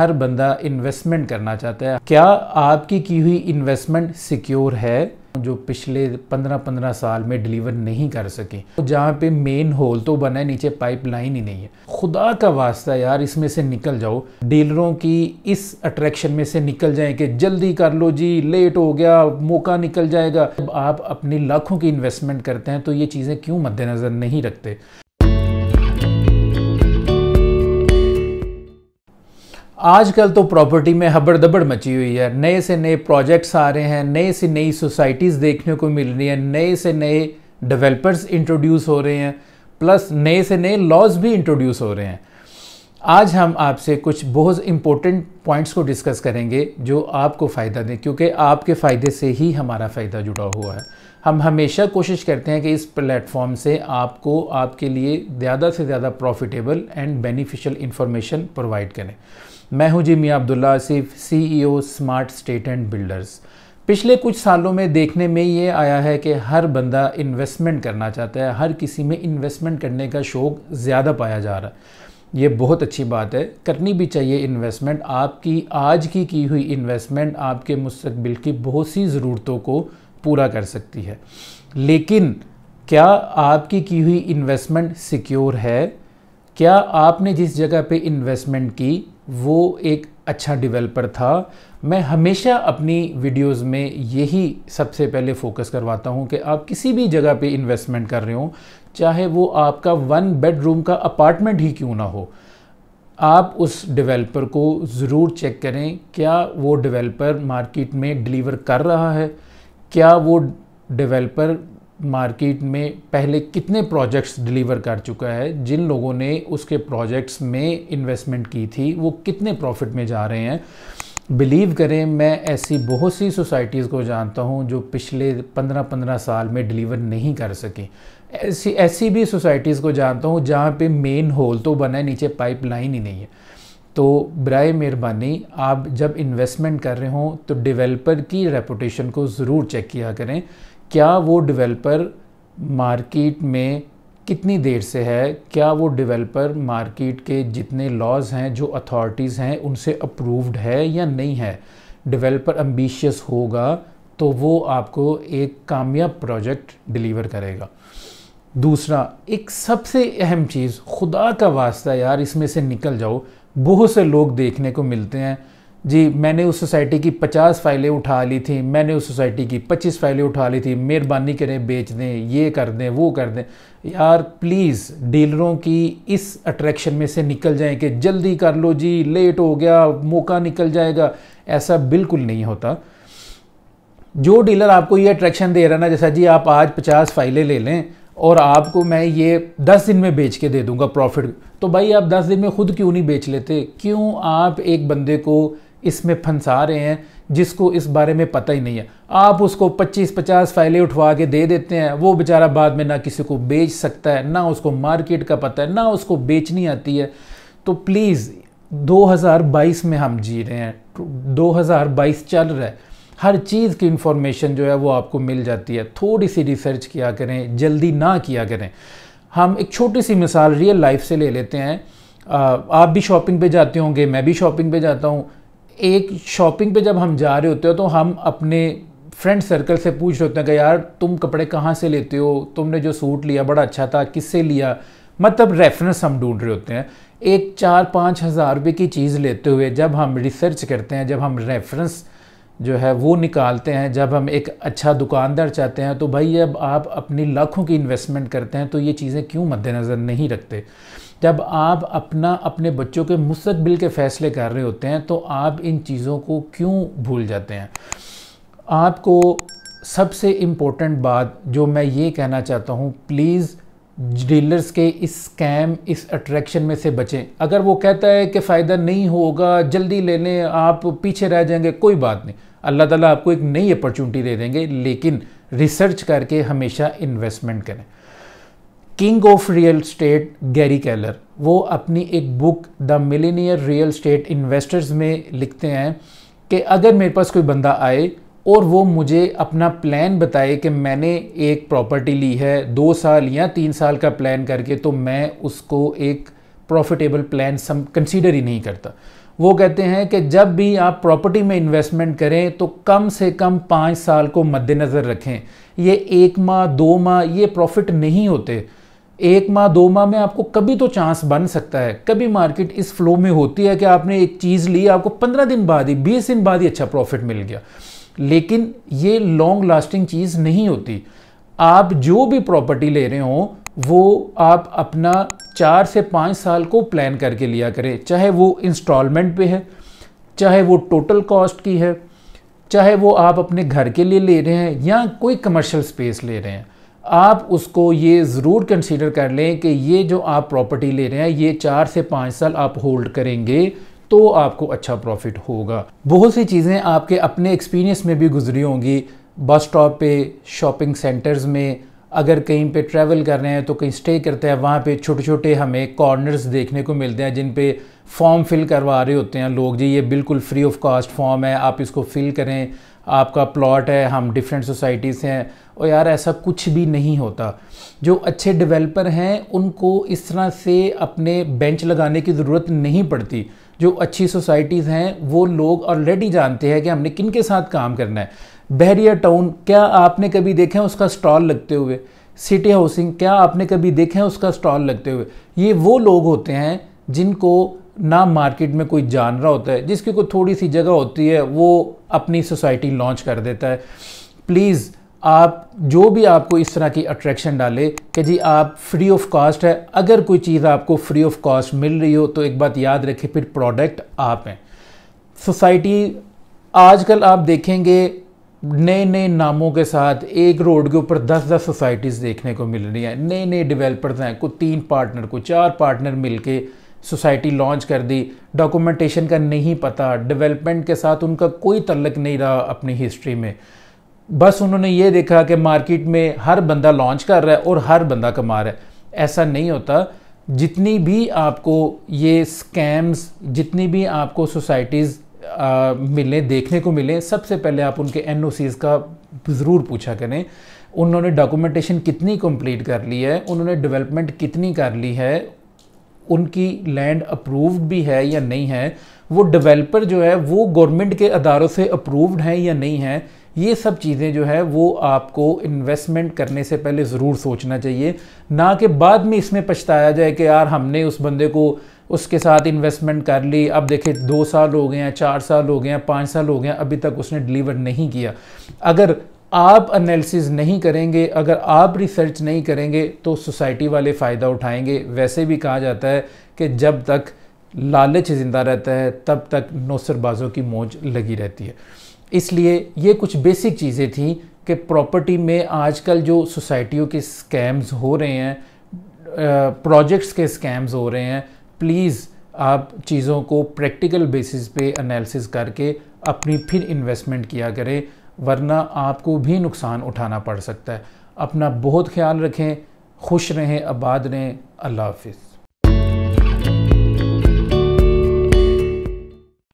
हर बंदा इन्वेस्टमेंट करना चाहता है क्या आपकी की हुई इन्वेस्टमेंट सिक्योर है जो पिछले पंद्रह पंद्रह साल में डिलीवर नहीं कर सके तो जहाँ पे मेन होल तो बना है नीचे पाइपलाइन ही नहीं है खुदा का वास्ता यार इसमें से निकल जाओ डीलरों की इस अट्रैक्शन में से निकल जाए कि जल्दी कर लो जी लेट हो गया मौका निकल जाएगा जब आप अपनी लाखों की इन्वेस्टमेंट करते हैं तो ये चीज़ें क्यों मद्देनज़र नहीं रखते आजकल तो प्रॉपर्टी में हबड़ दबड़ मची हुई है नए से नए प्रोजेक्ट्स आ रहे हैं नए से नई सोसाइटीज़ देखने को मिल रही हैं नए से नए डेवलपर्स इंट्रोड्यूस हो रहे हैं प्लस नए से नए लॉज भी इंट्रोड्यूस हो रहे हैं आज हम आपसे कुछ बहुत इंपॉर्टेंट पॉइंट्स को डिस्कस करेंगे जो आपको फ़ायदा दें क्योंकि आपके फ़ायदे से ही हमारा फ़ायदा जुड़ा हुआ है हम हमेशा कोशिश करते हैं कि इस प्लेटफॉर्म से आपको आपके लिए ज़्यादा से ज़्यादा profitable and beneficial information provide करें मैं हूं जी Mian Abdullah Asif CEO smart state and builders पिछले कुछ सालों में देखने में ये आया है कि हर बंदा इन्वेस्टमेंट करना चाहता है हर किसी में इन्वेस्टमेंट करने का शौक़ ज़्यादा पाया जा रहा है ये बहुत अच्छी बात है करनी भी चाहिए इन्वेस्टमेंट आपकी आज की की हुई इन्वेस्टमेंट आपके मुस्तबिल की बहुत सी ज़रूरतों को पूरा कर सकती है लेकिन क्या आपकी की हुई इन्वेस्टमेंट सिक्योर है क्या आपने जिस जगह पे इन्वेस्टमेंट की वो एक अच्छा डेवलपर था मैं हमेशा अपनी वीडियोस में यही सबसे पहले फोकस करवाता हूँ कि आप किसी भी जगह पे इन्वेस्टमेंट कर रहे हो चाहे वो आपका वन बेडरूम का अपार्टमेंट ही क्यों ना हो आप उस डेवलपर को ज़रूर चेक करें क्या वो डेवलपर मार्केट में डिलीवर कर रहा है क्या वो डेवलपर मार्केट में पहले कितने प्रोजेक्ट्स डिलीवर कर चुका है जिन लोगों ने उसके प्रोजेक्ट्स में इन्वेस्टमेंट की थी वो कितने प्रॉफिट में जा रहे हैं बिलीव करें मैं ऐसी बहुत सी सोसाइटीज़ को जानता हूँ जो पिछले पंद्रह पंद्रह साल में डिलीवर नहीं कर सकी ऐसी ऐसी भी सोसाइटीज़ को जानता हूँ जहाँ पे मेन होल तो बना है नीचे पाइप लाइन ही नहीं है तो ब्राय मेहरबानी आप जब इन्वेस्टमेंट कर रहे हों तो डेवलपर की रेपुटेशन को ज़रूर चेक किया करें क्या वो डेवलपर मार्केट में कितनी देर से है क्या वो डेवलपर मार्केट के जितने लॉज हैं जो अथॉरिटीज़ हैं उनसे अप्रूव्ड है या नहीं है डेवलपर अम्बिशियस होगा तो वो आपको एक कामयाब प्रोजेक्ट डिलीवर करेगा दूसरा एक सबसे अहम चीज़ खुदा का वास्ता यार इसमें से निकल जाओ बहुत से लोग देखने को मिलते हैं जी मैंने उस सोसाइटी की पचास फाइलें उठा ली थी मैंने उस सोसाइटी की पच्चीस फाइलें उठा ली थी मेहरबानी करें बेच दें ये कर दें वो कर दें यार प्लीज़ डीलरों की इस अट्रैक्शन में से निकल जाएं कि जल्दी कर लो जी लेट हो गया मौका निकल जाएगा ऐसा बिल्कुल नहीं होता जो डीलर आपको ये अट्रैक्शन दे रहा है ना जैसा जी आप आज पचास फाइलें ले लें और आपको मैं ये दस दिन में बेच के दे दूंगा प्रॉफिट तो भाई आप दस दिन में खुद क्यों नहीं बेच लेते क्यों आप एक बंदे को इसमें फंसा रहे हैं जिसको इस बारे में पता ही नहीं है आप उसको 25-50 फाइलें उठवा के दे देते हैं वो बेचारा बाद में ना किसी को बेच सकता है ना उसको मार्केट का पता है ना उसको बेचनी आती है तो प्लीज़ 2022 में हम जी रहे हैं 2022 तो चल रहा है हर चीज़ की इंफॉर्मेशन जो है वो आपको मिल जाती है थोड़ी सी रिसर्च किया करें जल्दी ना किया करें हम एक छोटी सी मिसाल रियल लाइफ से ले लेते हैं आप भी शॉपिंग पे जाते होंगे मैं भी शॉपिंग पे जाता हूँ एक शॉपिंग पे जब हम जा रहे होते हो तो हम अपने फ्रेंड सर्कल से पूछ रहे होते हैं कि यार तुम कपड़े कहाँ से लेते हो तुमने जो सूट लिया बड़ा अच्छा था किससे लिया मतलब रेफरेंस हम ढूंढ रहे होते हैं एक चार पाँच हज़ार रुपये की चीज़ लेते हुए जब हम रिसर्च करते हैं जब हम रेफरेंस जो है वो निकालते हैं जब हम एक अच्छा दुकानदार चाहते हैं तो भाई जब आप अपनी लाखों की इन्वेस्टमेंट करते हैं तो ये चीज़ें क्यों मद्देनज़र नहीं रखते जब आप अपना अपने बच्चों के मुस्तबिल के फ़ैसले कर रहे होते हैं तो आप इन चीज़ों को क्यों भूल जाते हैं आपको सबसे इम्पोर्टेंट बात जो मैं ये कहना चाहता हूँ प्लीज़ डीलर्स के इस स्कैम इस अट्रैक्शन में से बचें अगर वो कहता है कि फ़ायदा नहीं होगा जल्दी ले लें आप पीछे रह जाएंगे कोई बात नहीं अल्लाह ताला आपको एक नई अपॉर्चुनिटी दे देंगे लेकिन रिसर्च करके हमेशा इन्वेस्टमेंट करें king of real estate Gary Keller वो अपनी एक book the millionaire real estate investors में लिखते हैं कि अगर मेरे पास कोई बंदा आए और वो मुझे अपना प्लान बताए कि मैंने एक प्रॉपर्टी ली है दो साल या तीन साल का प्लान करके तो मैं उसको एक प्रॉफिटेबल प्लान सम कंसीडर ही नहीं करता वो कहते हैं कि जब भी आप प्रॉपर्टी में इन्वेस्टमेंट करें तो कम से कम पाँच साल को मद्देनज़र रखें ये एक माह दो माह ये प्रॉफिट नहीं होते एक माह दो माह में आपको कभी तो चांस बन सकता है कभी मार्केट इस फ्लो में होती है कि आपने एक चीज़ ली आपको पंद्रह दिन बाद ही बीस दिन बाद ही अच्छा प्रॉफिट मिल गया लेकिन ये लॉन्ग लास्टिंग चीज़ नहीं होती आप जो भी प्रॉपर्टी ले रहे हो वो आप अपना चार से पाँच साल को प्लान करके लिया करें चाहे वो इंस्टॉलमेंट पे है चाहे वो टोटल कॉस्ट की है चाहे वो आप अपने घर के लिए ले रहे हैं या कोई कमर्शियल स्पेस ले रहे हैं आप उसको ये ज़रूर कंसिडर कर लें कि ये जो आप प्रॉपर्टी ले रहे हैं ये चार से पाँच साल आप होल्ड करेंगे तो आपको अच्छा प्रॉफिट होगा बहुत सी चीज़ें आपके अपने एक्सपीरियंस में भी गुजरी होंगी बस स्टॉप पे शॉपिंग सेंटर्स में अगर कहीं पे ट्रैवल कर रहे हैं तो कहीं स्टे करते हैं वहाँ पे छोटे छोटे हमें कॉर्नर्स देखने को मिलते हैं जिन पे फॉर्म फिल करवा रहे होते हैं लोग जी ये बिल्कुल फ्री ऑफ कॉस्ट फॉर्म है आप इसको फिल करें आपका प्लॉट है हम डिफरेंट सोसाइटीज़ से हैं और यार ऐसा कुछ भी नहीं होता जो अच्छे डेवलपर हैं उनको इस तरह से अपने बेंच लगाने की ज़रूरत नहीं पड़ती जो अच्छी सोसाइटीज़ हैं वो लोग ऑलरेडी जानते हैं कि हमने किन के साथ काम करना है बहरिया टाउन क्या आपने कभी देखा है उसका स्टॉल लगते हुए सिटी हाउसिंग क्या आपने कभी देखा है उसका स्टॉल लगते हुए ये वो लोग होते हैं जिनको ना मार्केट में कोई जान रहा होता है जिसकी कोई थोड़ी सी जगह होती है वो अपनी सोसाइटी लॉन्च कर देता है प्लीज़ आप जो भी आपको इस तरह की अट्रैक्शन डाले कि जी आप फ्री ऑफ कॉस्ट है अगर कोई चीज़ आपको फ्री ऑफ कॉस्ट मिल रही हो तो एक बात याद रखें फिर प्रोडक्ट आप हैं सोसाइटी आजकल आप देखेंगे नए नए नामों के साथ एक रोड के ऊपर दस दस सोसाइटीज़ देखने को मिल रही हैं नए नए डेवलपर्स हैं कुछ तीन पार्टनर को चार पार्टनर मिलके सोसाइटी लॉन्च कर दी डॉक्यूमेंटेशन का नहीं पता डेवलपमेंट के साथ उनका कोई तल्लक नहीं रहा अपनी हिस्ट्री में बस उन्होंने ये देखा कि मार्केट में हर बंदा लॉन्च कर रहा है और हर बंदा कमा रहा है ऐसा नहीं होता जितनी भी आपको ये स्कैम्स जितनी भी आपको सोसाइटीज़ मिलें देखने को मिलें सबसे पहले आप उनके एन का ज़रूर पूछा करें उन्होंने डॉक्यूमेंटेशन कितनी कंप्लीट कर ली है उन्होंने डेवलपमेंट कितनी कर ली है उनकी लैंड अप्रूव्ड भी है या नहीं है वो डेवलपर जो है वो गवर्नमेंट के अदारों से अप्रूव्ड हैं या नहीं है ये सब चीज़ें जो है वो आपको इन्वेस्टमेंट करने से पहले ज़रूर सोचना चाहिए ना कि बाद में इसमें पछताया जाए कि यार हमने उस बंदे को उसके साथ इन्वेस्टमेंट कर ली अब देखिए दो साल हो गए हैं चार साल हो गए हैं पाँच साल हो गए हैं अभी तक उसने डिलीवर नहीं किया अगर आप एनालिसिस नहीं करेंगे अगर आप रिसर्च नहीं करेंगे तो सोसाइटी वाले फ़ायदा उठाएंगे वैसे भी कहा जाता है कि जब तक लालच ज़िंदा रहता है तब तक नौसरबाजों की मौज लगी रहती है इसलिए ये कुछ बेसिक चीज़ें थी कि प्रॉपर्टी में आजकल जो सोसाइटियों के स्कैम्स हो रहे हैं प्रोजेक्ट्स के स्कैम्स हो रहे हैं प्लीज़ आप चीज़ों को प्रैक्टिकल बेसिस पे एनालिसिस करके अपनी फिर इन्वेस्टमेंट किया करें वरना आपको भी नुकसान उठाना पड़ सकता है अपना बहुत ख्याल रखें खुश रहें आबाद रहें अल्लाह हाफिज़